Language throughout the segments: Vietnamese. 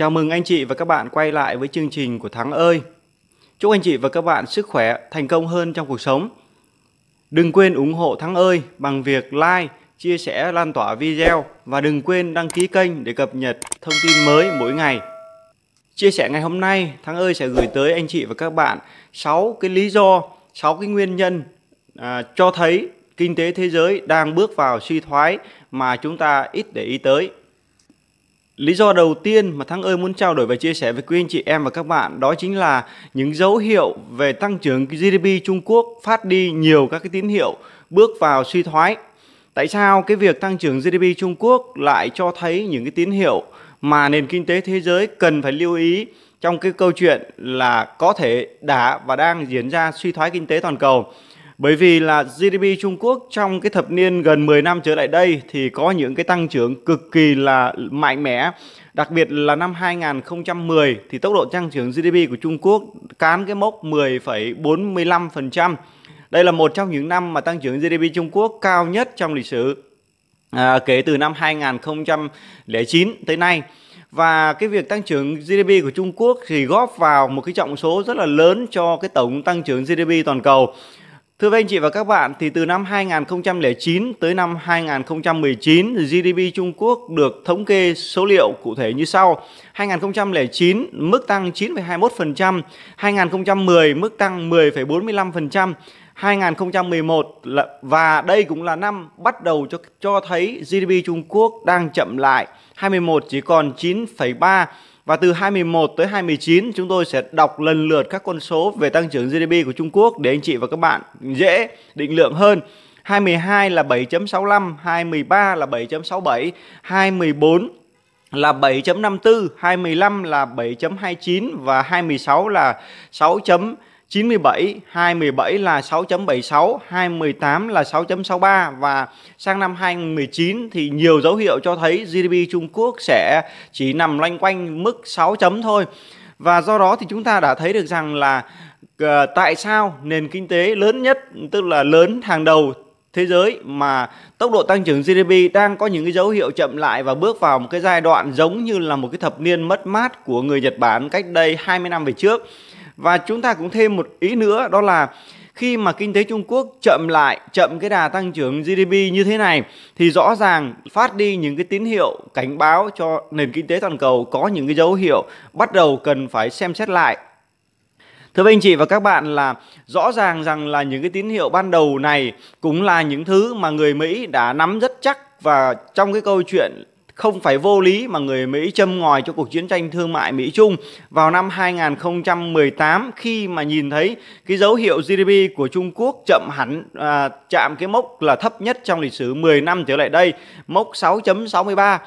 Chào mừng anh chị và các bạn quay lại với chương trình của Thắng ơi. Chúc anh chị và các bạn sức khỏe, thành công hơn trong cuộc sống. Đừng quên ủng hộ Thắng ơi bằng việc like, chia sẻ, lan tỏa video và đừng quên đăng ký kênh để cập nhật thông tin mới mỗi ngày. Chia sẻ ngày hôm nay, Thắng ơi sẽ gửi tới anh chị và các bạn 6 cái lý do, 6 cái nguyên nhân à, cho thấy kinh tế thế giới đang bước vào suy thoái mà chúng ta ít để ý tới Lý do đầu tiên mà Thắng ơi muốn trao đổi và chia sẻ với quý anh chị em và các bạn đó chính là những dấu hiệu về tăng trưởng GDP Trung Quốc phát đi nhiều các cái tín hiệu bước vào suy thoái. Tại sao cái việc tăng trưởng GDP Trung Quốc lại cho thấy những cái tín hiệu mà nền kinh tế thế giới cần phải lưu ý trong cái câu chuyện là có thể đã và đang diễn ra suy thoái kinh tế toàn cầu? Bởi vì là GDP Trung Quốc trong cái thập niên gần 10 năm trở lại đây thì có những cái tăng trưởng cực kỳ là mạnh mẽ. Đặc biệt là năm 2010 thì tốc độ tăng trưởng GDP của Trung Quốc cán cái mốc 10,45%. Đây là một trong những năm mà tăng trưởng GDP Trung Quốc cao nhất trong lịch sử à, kể từ năm 2009 tới nay và cái việc tăng trưởng GDP của Trung Quốc thì góp vào một cái trọng số rất là lớn cho cái tổng tăng trưởng GDP toàn cầu Thưa anh chị và các bạn, thì từ năm 2009 tới năm 2019, GDP Trung Quốc được thống kê số liệu cụ thể như sau. 2009 mức tăng 9,21%, 2010 mức tăng 10,45%, 2011 là, và đây cũng là năm bắt đầu cho cho thấy GDP Trung Quốc đang chậm lại, 21 chỉ còn 9,3 và từ 21 tới 29 chúng tôi sẽ đọc lần lượt các con số về tăng trưởng GDP của Trung Quốc để anh chị và các bạn dễ định lượng hơn. 22 là 7.65, 23 là 7.67, 24 là 7.54, 25 là 7.29 và 26 là 6. 97, 217 là 6.76, 218 là 6.63 và sang năm 2019 thì nhiều dấu hiệu cho thấy GDP Trung Quốc sẽ chỉ nằm loanh quanh mức 6 chấm thôi. Và do đó thì chúng ta đã thấy được rằng là ờ, tại sao nền kinh tế lớn nhất tức là lớn hàng đầu thế giới mà tốc độ tăng trưởng GDP đang có những cái dấu hiệu chậm lại và bước vào một cái giai đoạn giống như là một cái thập niên mất mát của người Nhật Bản cách đây 20 năm về trước và chúng ta cũng thêm một ý nữa đó là khi mà kinh tế Trung Quốc chậm lại, chậm cái đà tăng trưởng GDP như thế này thì rõ ràng phát đi những cái tín hiệu cảnh báo cho nền kinh tế toàn cầu có những cái dấu hiệu bắt đầu cần phải xem xét lại. Thưa anh chị và các bạn là rõ ràng rằng là những cái tín hiệu ban đầu này cũng là những thứ mà người Mỹ đã nắm rất chắc và trong cái câu chuyện không phải vô lý mà người Mỹ châm ngòi cho cuộc chiến tranh thương mại Mỹ Trung vào năm 2018 khi mà nhìn thấy cái dấu hiệu GDP của Trung Quốc chậm hẳn à, chạm cái mốc là thấp nhất trong lịch sử 10 năm trở lại đây, mốc 6.63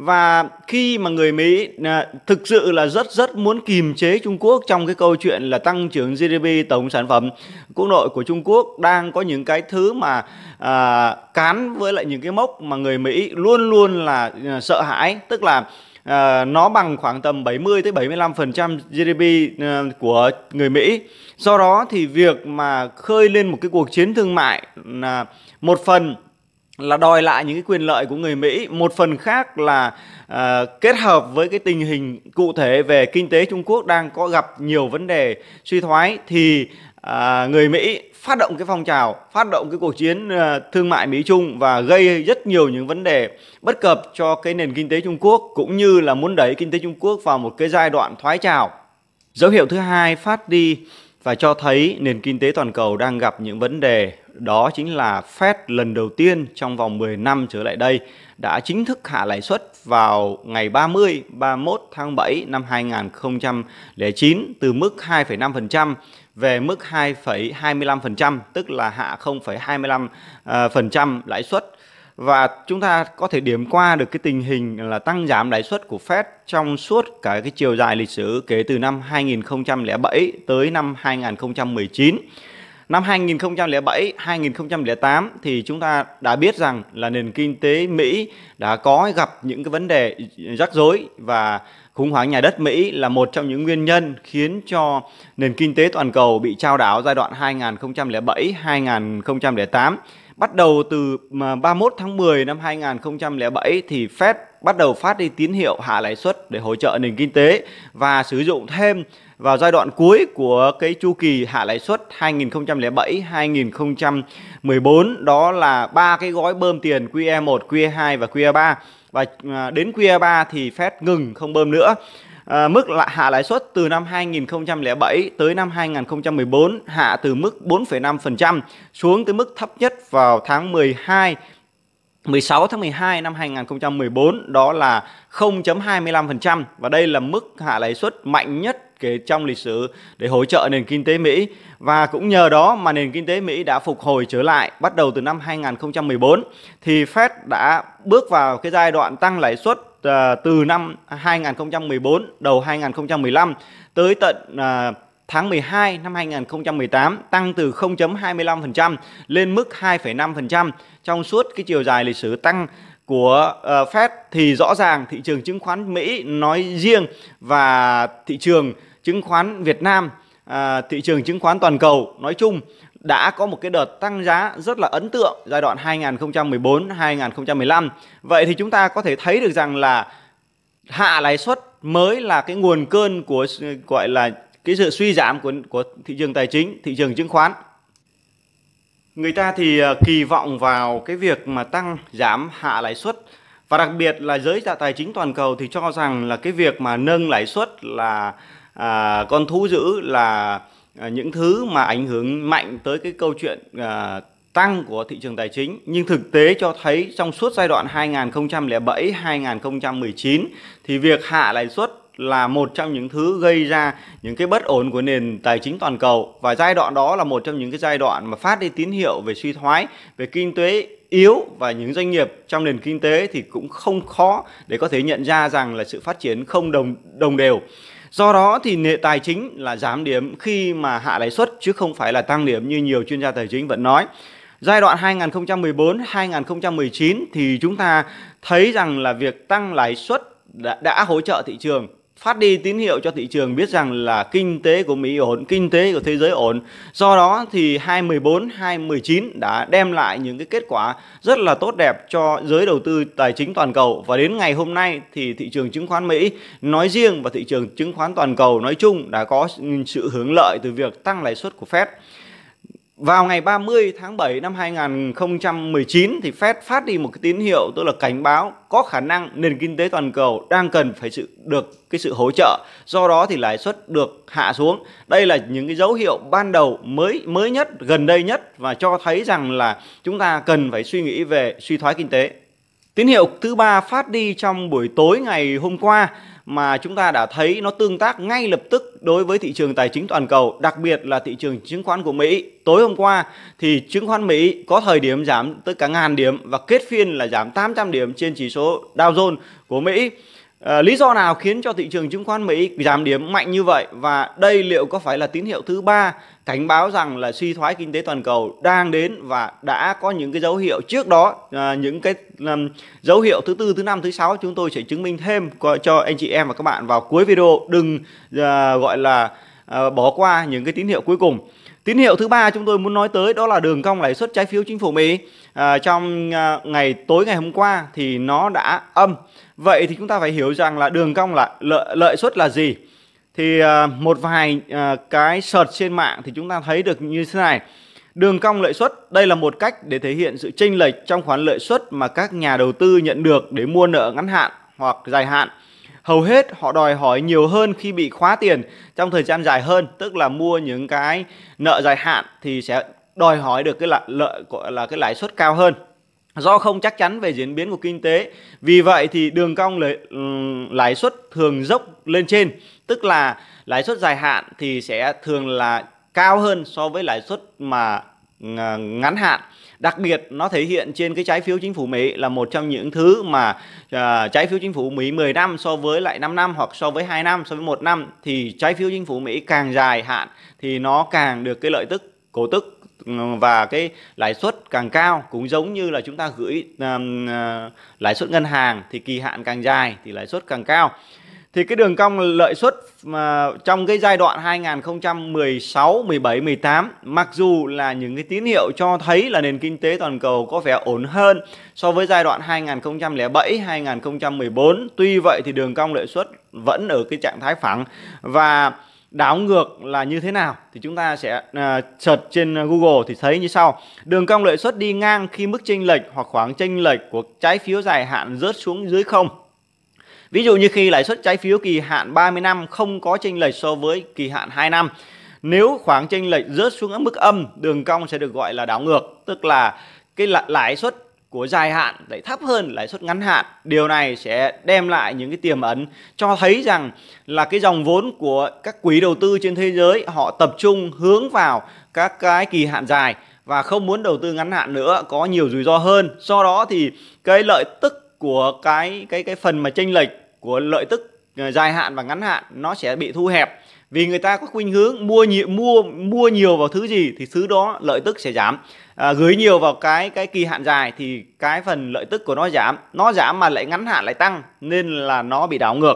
và khi mà người Mỹ à, thực sự là rất rất muốn kìm chế Trung Quốc trong cái câu chuyện là tăng trưởng GDP tổng sản phẩm quốc nội của Trung Quốc đang có những cái thứ mà à, cán với lại những cái mốc mà người Mỹ luôn luôn là à, sợ hãi tức là À, nó bằng khoảng tầm 70 tới 75% GDP à, của người Mỹ. Do đó thì việc mà khơi lên một cái cuộc chiến thương mại là một phần là đòi lại những cái quyền lợi của người Mỹ, một phần khác là à, kết hợp với cái tình hình cụ thể về kinh tế Trung Quốc đang có gặp nhiều vấn đề suy thoái thì à, người Mỹ phát động cái phong trào, phát động cái cuộc chiến à, thương mại Mỹ Trung và gây rất nhiều những vấn đề bất cập cho cái nền kinh tế Trung Quốc cũng như là muốn đẩy kinh tế Trung Quốc vào một cái giai đoạn thoái trào. Dấu hiệu thứ hai phát đi và cho thấy nền kinh tế toàn cầu đang gặp những vấn đề đó chính là Fed lần đầu tiên trong vòng 10 năm trở lại đây đã chính thức hạ lãi suất vào ngày 30 31 tháng 7 năm 2009 từ mức 2,5% về mức 2,25% tức là hạ 0,25% uh, ờ, lãi suất và chúng ta có thể điểm qua được cái tình hình là tăng giảm lãi suất của Fed trong suốt cả cái chiều dài lịch sử kể từ năm 2007 tới năm 2019 Năm 2007, 2008 thì chúng ta đã biết rằng là nền kinh tế Mỹ đã có gặp những cái vấn đề rắc rối và khủng hoảng nhà đất Mỹ là một trong những nguyên nhân khiến cho nền kinh tế toàn cầu bị trao đảo giai đoạn 2007-2008. Bắt đầu từ 31 à, tháng 10 năm 2007 thì Fed bắt đầu phát đi tín hiệu hạ lãi suất để hỗ trợ nền kinh tế và sử dụng thêm vào giai đoạn cuối của cái chu kỳ hạ lãi suất 2007-2014 đó là ba cái gói bơm tiền QE1, QE2 và QE3 và à, đến QE3 thì Fed ngừng không bơm nữa. À, mức hạ lãi suất từ năm 2007 tới năm 2014 hạ từ mức 4,5% xuống tới mức thấp nhất vào tháng 12 16 tháng 12 năm 2014 đó là 0.25% và đây là mức hạ lãi suất mạnh nhất kể trong lịch sử để hỗ trợ nền kinh tế Mỹ và cũng nhờ đó mà nền kinh tế Mỹ đã phục hồi trở lại bắt đầu từ năm 2014 thì Fed đã bước vào cái giai đoạn tăng lãi suất à, từ năm 2014 đầu 2015 tới tận à, tháng 12 năm 2018 tăng từ 0.25% lên mức 2,5% trong suốt cái chiều dài lịch sử tăng của à, Fed thì rõ ràng thị trường chứng khoán Mỹ nói riêng và thị trường chứng khoán Việt Nam à, thị trường chứng khoán toàn cầu nói chung đã có một cái đợt tăng giá rất là ấn tượng giai đoạn 2014 2015. Vậy thì chúng ta có thể thấy được rằng là hạ lãi suất mới là cái nguồn cơn của gọi là cái sự suy giảm của của thị trường tài chính, thị trường chứng khoán. Người ta thì à, kỳ vọng vào cái việc mà tăng giảm hạ lãi suất và đặc biệt là giới dạ tài chính toàn cầu thì cho rằng là cái việc mà nâng lãi suất là à, con thú dữ là à, những thứ mà ảnh hưởng mạnh tới cái câu chuyện à, tăng của thị trường tài chính nhưng thực tế cho thấy trong suốt giai đoạn 2007 2019 thì việc hạ lãi suất là một trong những thứ gây ra những cái bất ổn của nền tài chính toàn cầu và giai đoạn đó là một trong những cái giai đoạn mà phát đi tín hiệu về suy thoái về kinh tế yếu và những doanh nghiệp trong nền kinh tế thì cũng không khó để có thể nhận ra rằng là sự phát triển không đồng đồng đều Do đó thì nệ tài chính là giảm điểm khi mà hạ lãi suất chứ không phải là tăng điểm như nhiều chuyên gia tài chính vẫn nói. Giai đoạn 2014-2019 thì chúng ta thấy rằng là việc tăng lãi suất đã, đã hỗ trợ thị trường phát đi tín hiệu cho thị trường biết rằng là kinh tế của Mỹ ổn, kinh tế của thế giới ổn. Do đó thì 2014, 2019 đã đem lại những cái kết quả rất là tốt đẹp cho giới đầu tư tài chính toàn cầu và đến ngày hôm nay thì thị trường chứng khoán Mỹ nói riêng và thị trường chứng khoán toàn cầu nói chung đã có sự hưởng lợi từ việc tăng lãi suất của Fed vào ngày 30 tháng 7 năm 2019 thì Fed phát đi một cái tín hiệu tức là cảnh báo có khả năng nền kinh tế toàn cầu đang cần phải sự được cái sự hỗ trợ. Do đó thì lãi suất được hạ xuống. Đây là những cái dấu hiệu ban đầu mới mới nhất, gần đây nhất và cho thấy rằng là chúng ta cần phải suy nghĩ về suy thoái kinh tế. Tín hiệu thứ ba phát đi trong buổi tối ngày hôm qua mà chúng ta đã thấy nó tương tác ngay lập tức đối với thị trường tài chính toàn cầu, đặc biệt là thị trường chứng khoán của Mỹ. Tối hôm qua thì chứng khoán Mỹ có thời điểm giảm tới cả ngàn điểm và kết phiên là giảm 800 điểm trên chỉ số Dow Jones của Mỹ. Ờ, lý do nào khiến cho thị trường chứng khoán Mỹ giảm điểm mạnh như vậy và đây liệu có phải là tín hiệu thứ ba cảnh báo rằng là suy thoái kinh tế toàn cầu đang đến và đã có những cái dấu hiệu trước đó à, những cái um, dấu hiệu thứ tư thứ năm thứ sáu chúng tôi sẽ chứng minh thêm cho anh chị em và các bạn vào cuối video đừng à, gọi là à, bỏ qua những cái tín hiệu cuối cùng Tín hiệu thứ ba chúng tôi muốn nói tới đó là đường cong lãi suất trái phiếu chính phủ Mỹ. À, trong à, ngày tối ngày hôm qua thì nó đã âm Vậy thì chúng ta phải hiểu rằng là đường cong là lợi, lợi suất là gì? Thì à, một vài à, cái search trên mạng thì chúng ta thấy được như thế này. Đường cong lợi suất, đây là một cách để thể hiện sự chênh lệch trong khoản lợi suất mà các nhà đầu tư nhận được để mua nợ ngắn hạn hoặc dài hạn. Hầu hết họ đòi hỏi nhiều hơn khi bị khóa tiền trong thời gian dài hơn, tức là mua những cái nợ dài hạn thì sẽ đòi hỏi được cái lợi gọi là cái lãi suất cao hơn do không chắc chắn về diễn biến của kinh tế. Vì vậy thì đường cong lãi, lãi suất thường dốc lên trên, tức là lãi suất dài hạn thì sẽ thường là cao hơn so với lãi suất mà ờ, ngắn hạn. Đặc biệt nó thể hiện trên cái trái phiếu chính phủ Mỹ là một trong những thứ mà uh, trái phiếu chính phủ Mỹ 10 năm so với lại 5 năm hoặc so với 2 năm so với 1 năm thì trái phiếu chính phủ Mỹ càng dài hạn thì nó càng được cái lợi tức cổ tức và cái lãi suất càng cao cũng giống như là chúng ta gửi um, à, lãi suất ngân hàng thì kỳ hạn càng dài thì lãi suất càng cao thì cái đường cong lợi suất mà trong cái giai đoạn 2016, 17, 18 mặc dù là những cái tín hiệu cho thấy là nền kinh tế toàn cầu có vẻ ổn hơn so với giai đoạn 2007, 2014 tuy vậy thì đường cong lợi suất vẫn ở cái trạng thái phẳng và đảo ngược là như thế nào thì chúng ta sẽ uh, trên à, Google thì thấy như sau. Đường cong lợi suất đi ngang khi mức chênh lệch hoặc khoảng chênh lệch của trái phiếu dài hạn rớt xuống dưới không. Ví dụ như khi lãi suất trái phiếu kỳ hạn 30 năm không có chênh lệch so với kỳ hạn 2 năm. Nếu khoảng chênh lệch rớt xuống ở mức âm, đường cong sẽ được gọi là đảo ngược, tức là cái lãi suất của dài hạn lại thấp hơn lãi suất ngắn hạn. Điều này sẽ đem lại những cái tiềm ẩn cho thấy rằng là cái dòng vốn của các quỹ đầu tư trên thế giới họ tập trung hướng vào các cái kỳ hạn dài và không muốn đầu tư ngắn hạn nữa có nhiều rủi ro hơn. Do đó thì cái lợi tức của cái cái cái phần mà chênh lệch của lợi tức ờ, dài hạn và ngắn hạn nó sẽ bị thu hẹp vì người ta có khuynh hướng mua nhiều mua mua nhiều vào thứ gì thì thứ đó lợi tức sẽ giảm à, gửi nhiều vào cái cái kỳ hạn dài thì cái phần lợi tức của nó giảm nó giảm mà lại ngắn hạn lại tăng nên là nó bị đảo ngược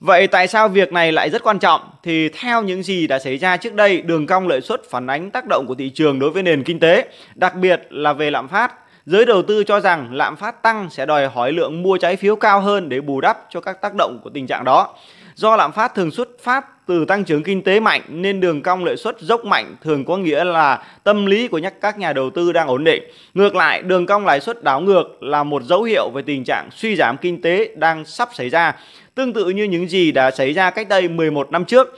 Vậy tại sao việc này lại rất quan trọng? Thì theo những gì đã xảy ra trước đây, đường cong lợi suất phản ánh tác động của thị trường đối với nền kinh tế, đặc biệt là về lạm phát. Giới đầu tư cho rằng lạm phát tăng sẽ đòi hỏi lượng mua trái phiếu cao hơn để bù đắp cho các tác động của tình trạng đó. Do lạm phát thường xuất phát từ tăng trưởng kinh tế mạnh nên đường cong lợi suất dốc mạnh thường có nghĩa là tâm lý của các nhà đầu tư đang ổn định. Ngược lại, đường cong lãi suất đảo ngược là một dấu hiệu về tình trạng suy giảm kinh tế đang sắp xảy ra, tương tự như những gì đã xảy ra cách đây 11 năm trước.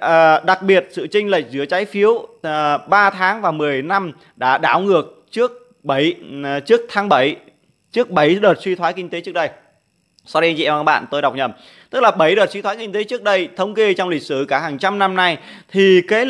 À, đặc biệt, sự chênh lệch giữa trái phiếu 3 à, tháng và 10 năm đã đảo ngược trước 7 à, trước tháng 7 trước 7 đợt suy thoái kinh tế trước đây. Sorry chị em các bạn, tôi đọc nhầm. Tức là 7 đợt suy thoái kinh tế trước đây, thống kê trong lịch sử cả hàng trăm năm nay thì cái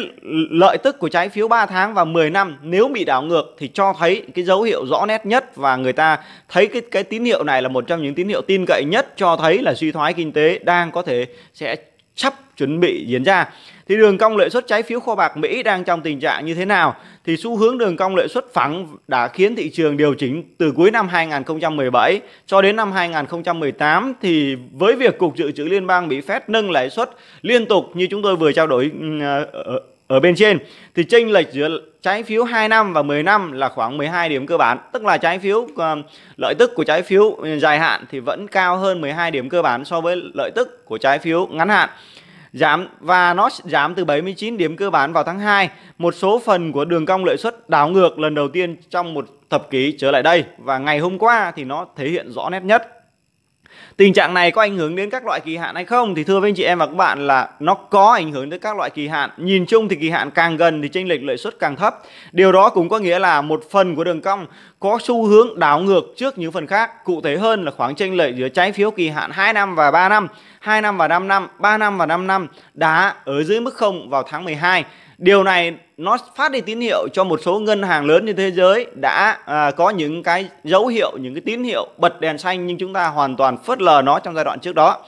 lợi tức của trái phiếu 3 tháng và 10 năm nếu bị đảo ngược thì cho thấy cái dấu hiệu rõ nét nhất và người ta thấy cái cái tín hiệu này là một trong những tín hiệu tin cậy nhất cho thấy là suy thoái kinh tế đang có thể sẽ sắp chuẩn bị diễn ra thì đường cong lợi suất trái phiếu kho bạc Mỹ đang trong tình trạng như thế nào thì xu hướng đường cong lợi suất phẳng đã khiến thị trường điều chỉnh từ cuối năm 2017 cho đến năm 2018 thì với việc cục dự trữ liên bang Mỹ Fed nâng lãi suất liên tục như chúng tôi vừa trao đổi ừ, ờ, ở, bên trên thì chênh lệch giữa trái phiếu 2 năm và 10 năm là khoảng 12 điểm cơ bản, tức là trái phiếu ờ, lợi tức của trái phiếu dài hạn thì vẫn cao hơn 12 điểm cơ bản so với lợi tức của trái phiếu ngắn hạn giảm và nó giảm từ 79 điểm cơ bản vào tháng 2. Một số phần của đường cong lợi suất đảo ngược lần đầu tiên trong một thập kỷ trở lại đây và ngày hôm qua thì nó thể hiện rõ nét nhất. Tình trạng này có ảnh hưởng đến các loại kỳ hạn hay không thì thưa với anh chị em và các bạn là nó có ảnh hưởng đến các loại kỳ hạn. Nhìn chung thì kỳ hạn càng gần thì chênh lệch lợi suất càng thấp. Điều đó cũng có nghĩa là một phần của đường cong có xu hướng đảo ngược trước những phần khác. Cụ thể hơn là khoảng chênh lệch giữa trái phiếu kỳ hạn 2 năm và 3 năm 2 năm và 5 năm, 3 năm và 5 năm đã ở dưới mức 0 vào tháng 12. Điều này nó phát đi tín hiệu cho một số ngân hàng lớn trên thế giới đã à, có những cái dấu hiệu, những cái tín hiệu bật đèn xanh nhưng chúng ta hoàn toàn phớt lờ nó trong giai đoạn trước đó.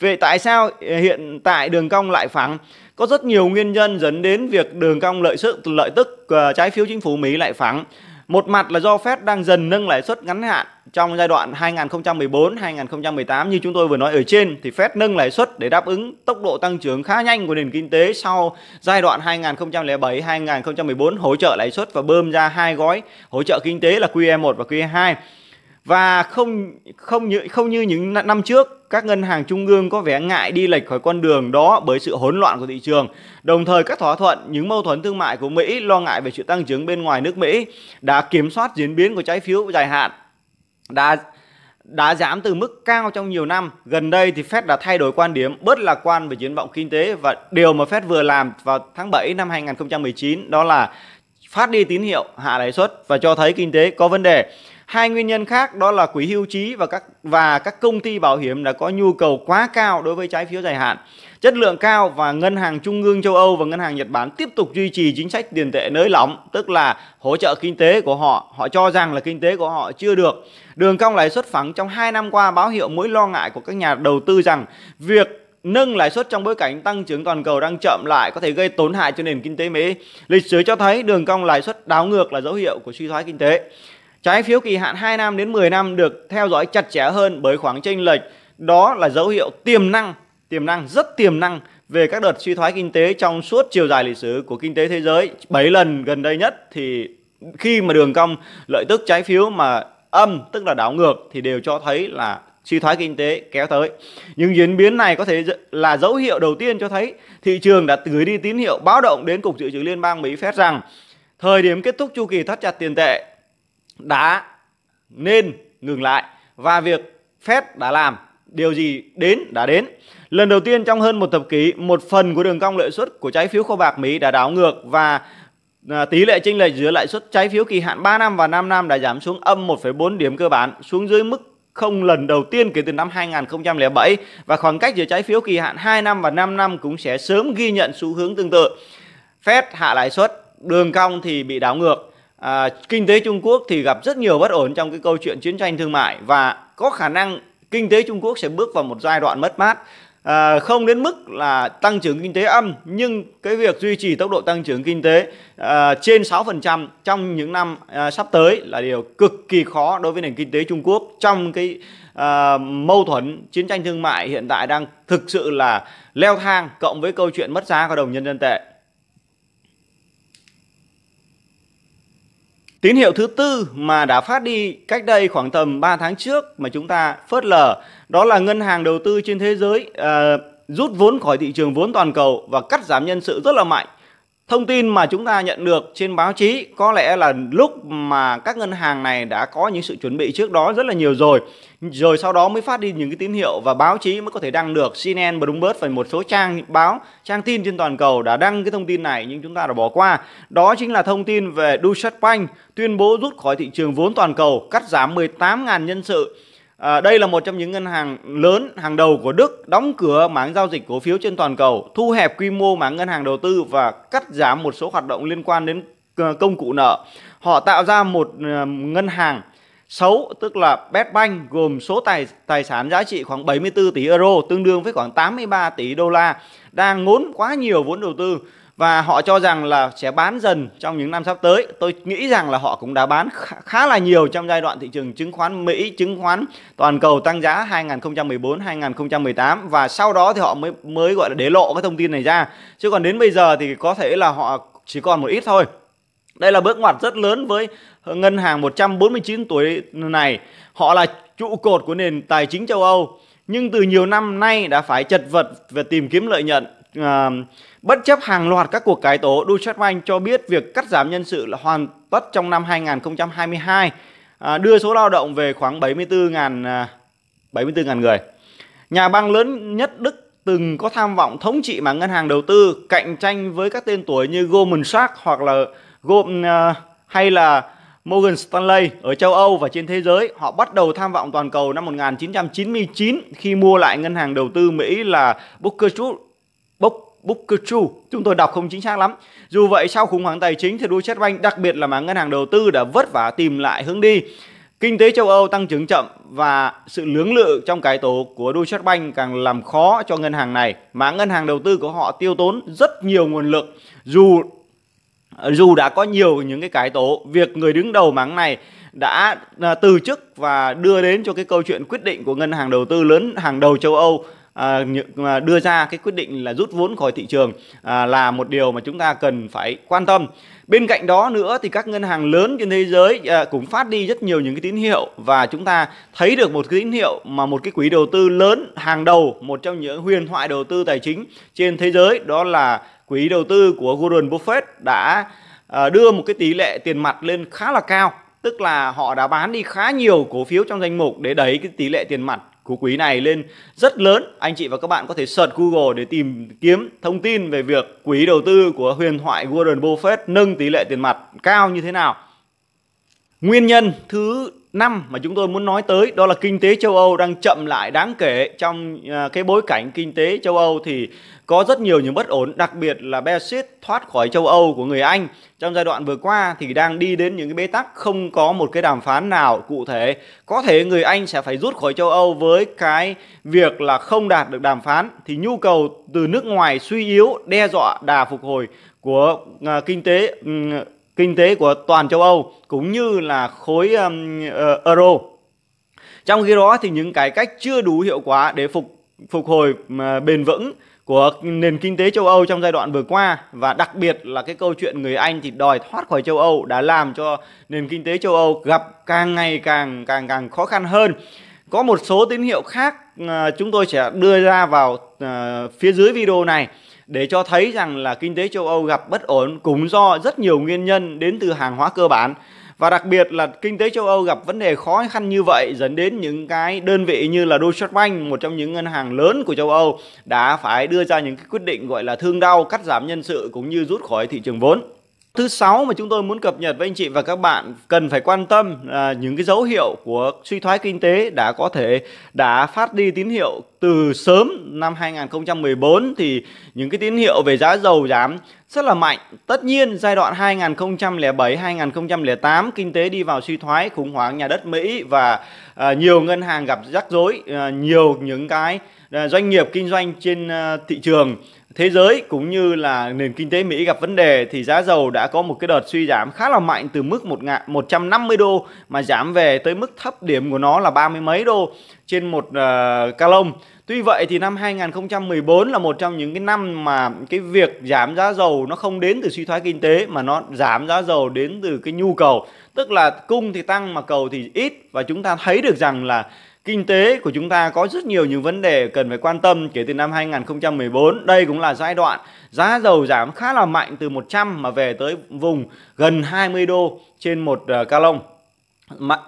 Vậy tại sao à, hiện tại đường cong lại phẳng? Có rất nhiều nguyên nhân dẫn đến việc đường cong lợi sức lợi tức à, trái phiếu chính phủ Mỹ lại phẳng. Một mặt là do Fed đang dần nâng lãi suất ngắn hạn trong giai đoạn 2014-2018 như chúng tôi vừa nói ở trên thì Fed nâng lãi suất để đáp ứng tốc độ tăng trưởng khá nhanh của nền kinh tế sau giai đoạn 2007-2014 hỗ trợ lãi suất và bơm ra hai gói hỗ trợ kinh tế là QE1 và QE2 và không không như không như những năm trước các ngân hàng trung ương có vẻ ngại đi lệch khỏi con đường đó bởi sự hỗn loạn của thị trường. Đồng thời các thỏa thuận những mâu thuẫn thương mại của Mỹ lo ngại về sự tăng trưởng bên ngoài nước Mỹ đã kiểm soát diễn biến của trái phiếu dài hạn đã đã giảm từ mức cao trong nhiều năm. Gần đây thì Fed đã thay đổi quan điểm bớt lạc quan về triển vọng kinh tế và điều mà Fed vừa làm vào tháng 7 năm 2019 đó là phát đi tín hiệu hạ lãi suất và cho thấy kinh tế có vấn đề. Hai nguyên nhân khác đó là quỹ hưu trí và các và các công ty bảo hiểm đã có nhu cầu quá cao đối với trái phiếu dài hạn. Chất lượng cao và ngân hàng trung ương châu Âu và ngân hàng Nhật Bản tiếp tục duy trì chính sách tiền tệ nới lỏng, tức là hỗ trợ kinh tế của họ. Họ cho rằng là kinh tế của họ chưa được. Đường cong lãi suất phẳng trong 2 năm qua báo hiệu mối lo ngại của các nhà đầu tư rằng việc nâng lãi suất trong bối cảnh tăng trưởng toàn cầu đang chậm lại có thể gây tổn hại cho nền kinh tế Mỹ. Lịch sử cho thấy đường cong lãi suất đảo ngược là dấu hiệu của suy thoái kinh tế. Trái phiếu kỳ hạn 2 năm đến 10 năm được theo dõi chặt chẽ hơn bởi khoảng chênh lệch. Đó là dấu hiệu tiềm năng, tiềm năng rất tiềm năng về các đợt suy thoái kinh tế trong suốt chiều dài lịch sử của kinh tế thế giới. 7 lần gần đây nhất thì khi mà đường cong lợi tức trái phiếu mà âm tức là đảo ngược thì đều cho thấy là suy thoái kinh tế kéo tới. Nhưng diễn biến này có thể là dấu hiệu đầu tiên cho thấy thị trường đã gửi đi tín hiệu báo động đến Cục Dự trữ Liên bang Mỹ phép rằng thời điểm kết thúc chu kỳ thắt chặt tiền tệ đã nên ngừng lại và việc Fed đã làm điều gì đến đã đến. Lần đầu tiên trong hơn một thập kỷ, một phần của đường cong lợi suất của trái phiếu kho bạc Mỹ đã đảo ngược và à, tỷ lệ chênh lệch giữa lãi suất trái phiếu kỳ hạn 3 năm và 5 năm đã giảm xuống âm 1,4 điểm cơ bản, xuống dưới mức không lần đầu tiên kể từ năm 2007 và khoảng cách giữa trái phiếu kỳ hạn 2 năm và 5 năm cũng sẽ sớm ghi nhận xu hướng tương tự. Fed hạ lãi suất, đường cong thì bị đảo ngược à, kinh tế Trung Quốc thì gặp rất nhiều bất ổn trong cái câu chuyện chiến tranh thương mại và có khả năng kinh tế Trung Quốc sẽ bước vào một giai đoạn mất mát à, không đến mức là tăng trưởng kinh tế âm nhưng cái việc duy trì tốc độ tăng trưởng kinh tế à, trên 6% trong những năm à, sắp tới là điều cực kỳ khó đối với nền kinh tế Trung Quốc trong cái à, mâu thuẫn chiến tranh thương mại hiện tại đang thực sự là leo thang cộng với câu chuyện mất giá của đồng nhân dân tệ Tín hiệu thứ tư mà đã phát đi cách đây khoảng tầm 3 tháng trước mà chúng ta phớt lờ đó là ngân hàng đầu tư trên thế giới uh, rút vốn khỏi thị trường vốn toàn cầu và cắt giảm nhân sự rất là mạnh. Thông tin mà chúng ta nhận được trên báo chí có lẽ là lúc mà các ngân hàng này đã có những sự chuẩn bị trước đó rất là nhiều rồi. Rồi sau đó mới phát đi những cái tín hiệu và báo chí mới có thể đăng được. CNN, Bloomberg và một số trang báo, trang tin trên toàn cầu đã đăng cái thông tin này nhưng chúng ta đã bỏ qua. Đó chính là thông tin về Deutsche Bank tuyên bố rút khỏi thị trường vốn toàn cầu, cắt giảm 18.000 nhân sự À, đây là một trong những ngân hàng lớn hàng đầu của Đức đóng cửa mảng giao dịch cổ phiếu trên toàn cầu, thu hẹp quy mô mảng ngân hàng đầu tư và cắt giảm một số hoạt động liên quan đến ờ, công cụ nợ. Họ tạo ra một ờ, ngân hàng xấu tức là bad bank gồm số tài tài sản giá trị khoảng 74 tỷ euro tương đương với khoảng 83 tỷ đô la đang ngốn quá nhiều vốn đầu tư và họ cho rằng là sẽ bán dần trong những năm sắp tới. Tôi nghĩ rằng là họ cũng đã bán khá là nhiều trong giai đoạn thị trường chứng khoán Mỹ, chứng khoán toàn cầu tăng giá 2014, 2018 và sau đó thì họ mới mới gọi là để lộ cái thông tin này ra. Chứ còn đến bây giờ thì có thể là họ chỉ còn một ít thôi. Đây là bước ngoặt rất lớn với ngân hàng 149 tuổi này. Họ là trụ cột của nền tài chính châu Âu nhưng từ nhiều năm nay đã phải chật vật về tìm kiếm lợi nhuận à, bất chấp hàng loạt các cuộc cải tổ, Deutsche Bank cho biết việc cắt giảm nhân sự là hoàn tất trong năm 2022, à, đưa số lao động về khoảng 74.000 à, 74 người. Nhà băng lớn nhất Đức từng có tham vọng thống trị mà ngân hàng đầu tư cạnh tranh với các tên tuổi như Goldman Sachs hoặc là Goldman, à, hay là Morgan Stanley ở châu Âu và trên thế giới. Họ bắt đầu tham vọng toàn cầu năm 1999 khi mua lại ngân hàng đầu tư Mỹ là Booker Trust Bốc Bookerchu, chúng tôi đọc không chính xác lắm. Dù vậy sau khủng hoảng tài chính thì Deutsche đặc biệt là mảng ngân hàng đầu tư đã vất vả tìm lại hướng đi. Kinh tế châu Âu tăng trưởng chậm và sự lưỡng lự trong cái tổ của Deutsche Bank càng làm khó cho ngân hàng này. Mà ngân hàng đầu tư của họ tiêu tốn rất nhiều nguồn lực. Dù dù đã có nhiều những cái cái tổ việc người đứng đầu mảng này đã à, từ chức và đưa đến cho cái câu chuyện quyết định của ngân hàng đầu tư lớn hàng đầu châu Âu À, à, đưa ra cái quyết định là rút vốn khỏi thị trường à, là một điều mà chúng ta cần phải quan tâm bên cạnh đó nữa thì các ngân hàng lớn trên thế giới à, cũng phát đi rất nhiều những cái tín hiệu và chúng ta thấy được một cái tín hiệu mà một cái quỹ đầu tư lớn hàng đầu một trong những huyền thoại đầu tư tài chính trên thế giới đó là quỹ đầu tư của Warren Buffett đã à, đưa một cái tỷ lệ tiền mặt lên khá là cao tức là họ đã bán đi khá nhiều cổ phiếu trong danh mục để đẩy cái tỷ lệ tiền mặt của quý này lên rất lớn. Anh chị và các bạn có thể search Google để tìm kiếm thông tin về việc quỹ đầu tư của huyền thoại Warren Buffett nâng tỷ lệ tiền mặt cao như thế nào Nguyên nhân thứ năm mà chúng tôi muốn nói tới đó là kinh tế châu Âu đang chậm lại đáng kể trong à, cái bối cảnh kinh tế châu Âu thì có rất nhiều những bất ổn, đặc biệt là Brexit thoát khỏi châu Âu của người Anh trong giai đoạn vừa qua thì đang đi đến những cái bế tắc không có một cái đàm phán nào cụ thể. Có thể người Anh sẽ phải rút khỏi châu Âu với cái việc là không đạt được đàm phán thì nhu cầu từ nước ngoài suy yếu đe dọa đà phục hồi của à, kinh tế kinh tế của toàn châu Âu cũng như là khối um, uh, euro. Trong khi đó thì những cải cách chưa đủ hiệu quả để phục phục hồi uh, bền vững của nền kinh tế châu Âu trong giai đoạn vừa qua và đặc biệt là cái câu chuyện người Anh thì đòi thoát khỏi châu Âu đã làm cho nền kinh tế châu Âu gặp càng ngày càng càng càng khó khăn hơn. Có một số tín hiệu khác ờ, chúng tôi sẽ đưa ra vào ờ, phía dưới video này để cho thấy rằng là kinh tế châu Âu gặp bất ổn cũng do rất nhiều nguyên nhân đến từ hàng hóa cơ bản và đặc biệt là kinh tế châu Âu gặp vấn đề khó khăn như vậy dẫn đến những cái đơn vị như là Deutsche Bank, một trong những ngân hàng lớn của châu Âu đã phải đưa ra những cái quyết định gọi là thương đau, cắt giảm nhân sự cũng như rút khỏi thị trường vốn. Thứ sáu mà chúng tôi muốn cập nhật với anh chị và các bạn cần phải quan tâm là những cái dấu hiệu của suy thoái kinh tế đã có thể đã phát đi tín hiệu từ sớm năm 2014 thì những cái tín hiệu về giá dầu giảm rất là mạnh. Tất nhiên giai đoạn 2007-2008 kinh tế đi vào suy thoái khủng hoảng nhà đất Mỹ và à, nhiều ngân hàng gặp rắc rối, à, nhiều những cái à, doanh nghiệp kinh doanh trên thị trường thế giới cũng như là nền kinh tế Mỹ gặp vấn đề thì giá dầu đã có một cái đợt suy giảm khá là mạnh từ mức 1 ngạ, 150 đô mà giảm về tới mức thấp điểm của nó là ba mươi mấy đô trên một uh, ca lông. Tuy vậy thì năm 2014 là một trong những cái năm mà cái việc giảm giá dầu nó không đến từ suy thoái kinh tế mà nó giảm giá dầu đến từ cái nhu cầu, tức là cung thì tăng mà cầu thì ít và chúng ta thấy được rằng là kinh tế của chúng ta có rất nhiều những vấn đề cần phải quan tâm kể từ năm 2014. Đây cũng là giai đoạn giá dầu giảm khá là mạnh từ 100 mà về tới vùng gần 20 đô trên một ca ờ, lông.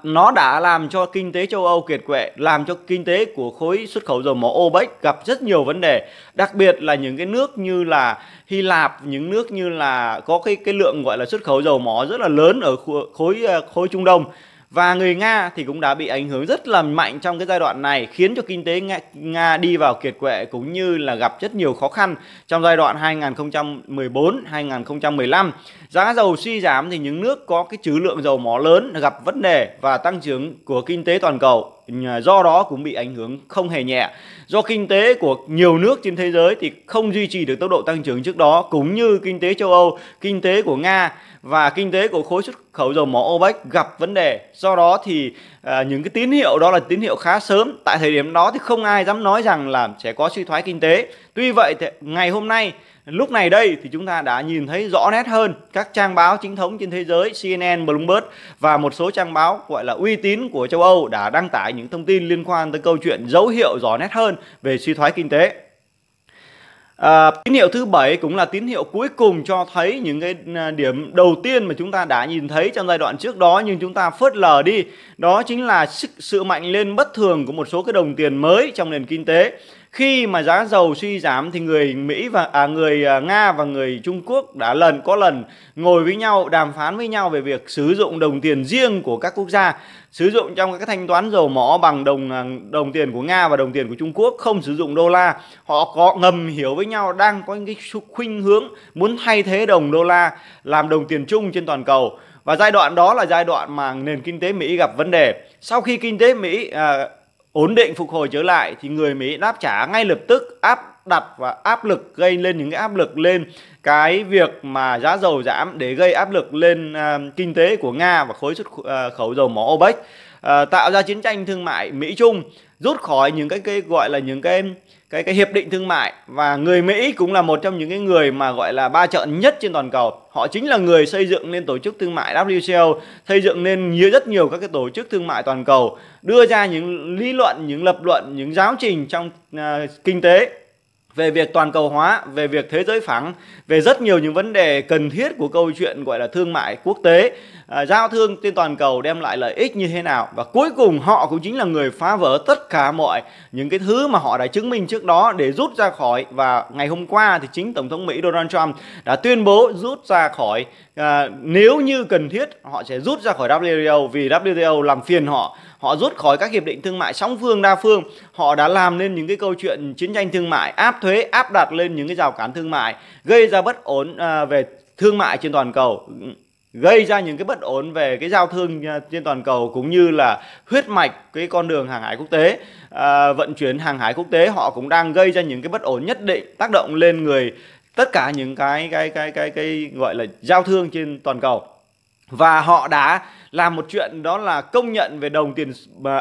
nó đã làm cho kinh tế châu Âu kiệt quệ, làm cho kinh tế của khối xuất khẩu dầu mỏ OPEC gặp rất nhiều vấn đề, đặc biệt là những cái nước như là Hy Lạp, những nước như là có cái cái lượng gọi là xuất khẩu dầu mỏ rất là lớn ở khối ờ, khối Trung Đông và người Nga thì cũng đã bị ảnh hưởng rất là mạnh trong cái giai đoạn này khiến cho kinh tế Nga, Nga đi vào kiệt quệ cũng như là gặp rất nhiều khó khăn trong giai đoạn 2014-2015. Giá dầu suy giảm thì những nước có cái trữ lượng dầu mỏ lớn gặp vấn đề và tăng trưởng của kinh tế toàn cầu do đó cũng bị ảnh hưởng không hề nhẹ. Do kinh tế của nhiều nước trên thế giới thì không duy trì được tốc độ tăng trưởng trước đó cũng như kinh tế châu Âu, kinh tế của Nga và kinh tế của khối xuất khẩu dầu mỏ OPEC gặp vấn đề. Do đó thì à, những cái tín hiệu đó là tín hiệu khá sớm. Tại thời điểm đó thì không ai dám nói rằng là sẽ có suy thoái kinh tế. Tuy vậy thì ngày hôm nay Lúc này đây thì chúng ta đã nhìn thấy rõ nét hơn các trang báo chính thống trên thế giới CNN, Bloomberg và một số trang báo gọi là uy tín của châu Âu đã đăng tải những thông tin liên quan tới câu chuyện dấu hiệu rõ nét hơn về suy thoái kinh tế. À, tín hiệu thứ bảy cũng là tín hiệu cuối cùng cho thấy những cái à, điểm đầu tiên mà chúng ta đã nhìn thấy trong giai đoạn trước đó nhưng chúng ta phớt lờ đi. Đó chính là sự, sự mạnh lên bất thường của một số cái đồng tiền mới trong nền kinh tế khi mà giá dầu suy giảm thì người Mỹ và à, người à, Nga và người Trung Quốc đã lần có lần ngồi với nhau đàm phán với nhau về việc sử dụng đồng tiền riêng của các quốc gia sử dụng trong các thanh toán dầu mỏ bằng đồng à, đồng tiền của Nga và đồng tiền của Trung Quốc không sử dụng đô la họ có ngầm hiểu với nhau đang có những cái khuynh hướng muốn thay thế đồng đô la làm đồng tiền chung trên toàn cầu và giai đoạn đó là giai đoạn mà nền kinh tế Mỹ gặp vấn đề sau khi kinh tế Mỹ à, ổn định phục hồi trở lại thì người Mỹ đáp trả ngay lập tức áp đặt và áp lực gây lên những cái áp lực lên cái việc mà giá dầu giảm để gây áp lực lên uh, kinh tế của Nga và khối xuất uh, khẩu dầu mỏ OPEC uh, tạo ra chiến tranh thương mại Mỹ Trung rút khỏi những cái, cái gọi là những cái cái cái hiệp định thương mại và người Mỹ cũng là một trong những cái người mà gọi là ba trợn nhất trên toàn cầu. Họ chính là người xây dựng nên tổ chức thương mại WTO, xây dựng nên nhiều rất nhiều các cái tổ chức thương mại toàn cầu, đưa ra những lý luận, những lập luận, những giáo trình trong uh, kinh tế về việc toàn cầu hóa, về việc thế giới phẳng, về rất nhiều những vấn đề cần thiết của câu chuyện gọi là thương mại quốc tế, à, giao thương trên toàn cầu đem lại lợi ích như thế nào và cuối cùng họ cũng chính là người phá vỡ tất cả mọi những cái thứ mà họ đã chứng minh trước đó để rút ra khỏi và ngày hôm qua thì chính tổng thống Mỹ Donald Trump đã tuyên bố rút ra khỏi à, nếu như cần thiết họ sẽ rút ra khỏi WTO vì WTO làm phiền họ họ rút khỏi các hiệp định thương mại song phương đa phương họ đã làm nên những cái câu chuyện chiến tranh thương mại áp thuế áp đặt lên những cái rào cản thương mại gây ra bất ổn à, về thương mại trên toàn cầu gây ra những cái bất ổn về cái giao thương à, trên toàn cầu cũng như là huyết mạch cái con đường hàng hải quốc tế à, vận chuyển hàng hải quốc tế họ cũng đang gây ra những cái bất ổn nhất định tác động lên người tất cả những cái cái cái cái cái, cái gọi là giao thương trên toàn cầu và họ đã làm một chuyện đó là công nhận về đồng tiền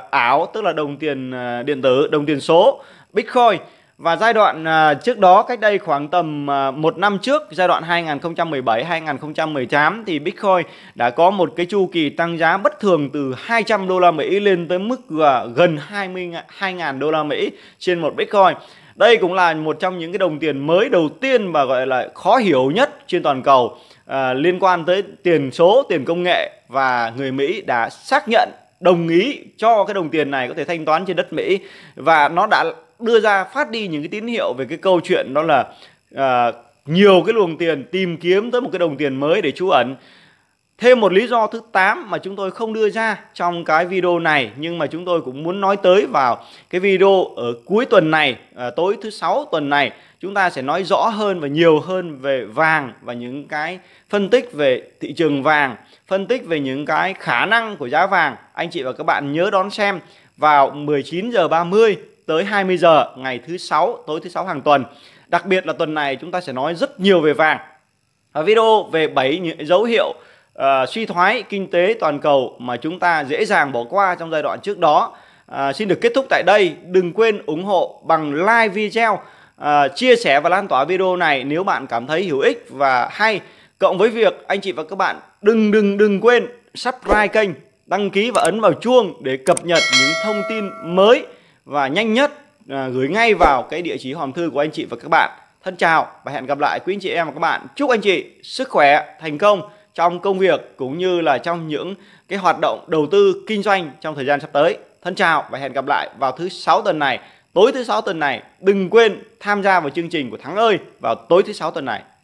ảo tức là đồng tiền à, điện tử đồng tiền số bitcoin và giai đoạn à, trước đó cách đây khoảng tầm à, một năm trước giai đoạn 2017 2018 thì Bitcoin đã có một cái chu kỳ tăng giá bất thường từ 200 đô la Mỹ lên tới mức gần 20 2.000 đô la Mỹ trên một Bitcoin. Đây cũng là một trong những cái đồng tiền mới đầu tiên và gọi là khó hiểu nhất trên toàn cầu à, liên quan tới tiền số tiền công nghệ và người Mỹ đã xác nhận đồng ý cho cái đồng tiền này có thể thanh toán trên đất Mỹ và nó đã đưa ra phát đi những cái tín hiệu về cái câu chuyện đó là à, nhiều cái luồng tiền tìm kiếm tới một cái đồng tiền mới để trú ẩn Thêm một lý do thứ 8 mà chúng tôi không đưa ra trong cái video này nhưng mà chúng tôi cũng muốn nói tới vào cái video ở cuối tuần này, à, tối thứ sáu tuần này chúng ta sẽ nói rõ hơn và nhiều hơn về vàng và những cái phân tích về thị trường vàng, phân tích về những cái khả năng của giá vàng. Anh chị và các bạn nhớ đón xem vào 19 giờ 30 tới 20 giờ ngày thứ sáu tối thứ sáu hàng tuần. Đặc biệt là tuần này chúng ta sẽ nói rất nhiều về vàng. Ở video về 7 những dấu hiệu uh, suy thoái kinh tế toàn cầu mà chúng ta dễ dàng bỏ qua trong giai đoạn trước đó. Uh, xin được kết thúc tại đây. Đừng quên ủng hộ bằng like video, uh, chia sẻ và lan tỏa video này nếu bạn cảm thấy hữu ích và hay. Cộng với việc anh chị và các bạn đừng đừng đừng quên subscribe kênh, đăng ký và ấn vào chuông để cập nhật những thông tin mới và nhanh nhất gửi ngay vào cái địa chỉ hòm thư của anh chị và các bạn. Thân chào và hẹn gặp lại quý anh chị em và các bạn. Chúc anh chị sức khỏe, thành công trong công việc cũng như là trong những cái hoạt động đầu tư kinh doanh trong thời gian sắp tới. Thân chào và hẹn gặp lại vào thứ sáu tuần này. Tối thứ sáu tuần này đừng quên tham gia vào chương trình của Thắng ơi vào tối thứ sáu tuần này.